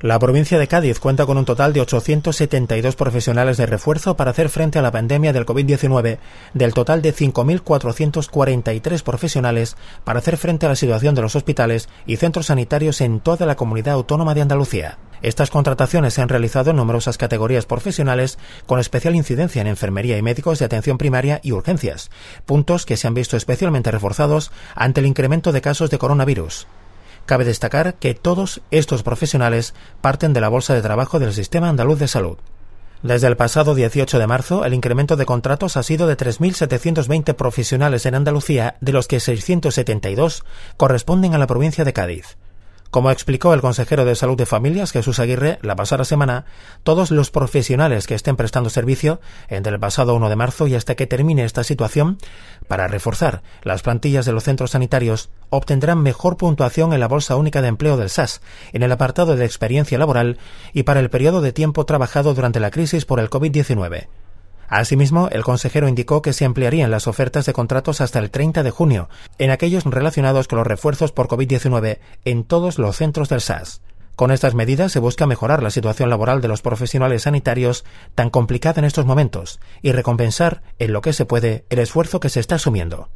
La provincia de Cádiz cuenta con un total de 872 profesionales de refuerzo para hacer frente a la pandemia del COVID-19, del total de 5.443 profesionales para hacer frente a la situación de los hospitales y centros sanitarios en toda la comunidad autónoma de Andalucía. Estas contrataciones se han realizado en numerosas categorías profesionales, con especial incidencia en enfermería y médicos de atención primaria y urgencias, puntos que se han visto especialmente reforzados ante el incremento de casos de coronavirus. Cabe destacar que todos estos profesionales parten de la Bolsa de Trabajo del Sistema Andaluz de Salud. Desde el pasado 18 de marzo, el incremento de contratos ha sido de 3.720 profesionales en Andalucía, de los que 672 corresponden a la provincia de Cádiz. Como explicó el consejero de Salud de Familias, Jesús Aguirre, la pasada semana, todos los profesionales que estén prestando servicio entre el pasado 1 de marzo y hasta que termine esta situación, para reforzar las plantillas de los centros sanitarios, obtendrán mejor puntuación en la Bolsa Única de Empleo del SAS, en el apartado de experiencia laboral y para el periodo de tiempo trabajado durante la crisis por el COVID-19. Asimismo, el consejero indicó que se ampliarían las ofertas de contratos hasta el 30 de junio, en aquellos relacionados con los refuerzos por COVID-19 en todos los centros del SAS. Con estas medidas se busca mejorar la situación laboral de los profesionales sanitarios tan complicada en estos momentos y recompensar, en lo que se puede, el esfuerzo que se está asumiendo.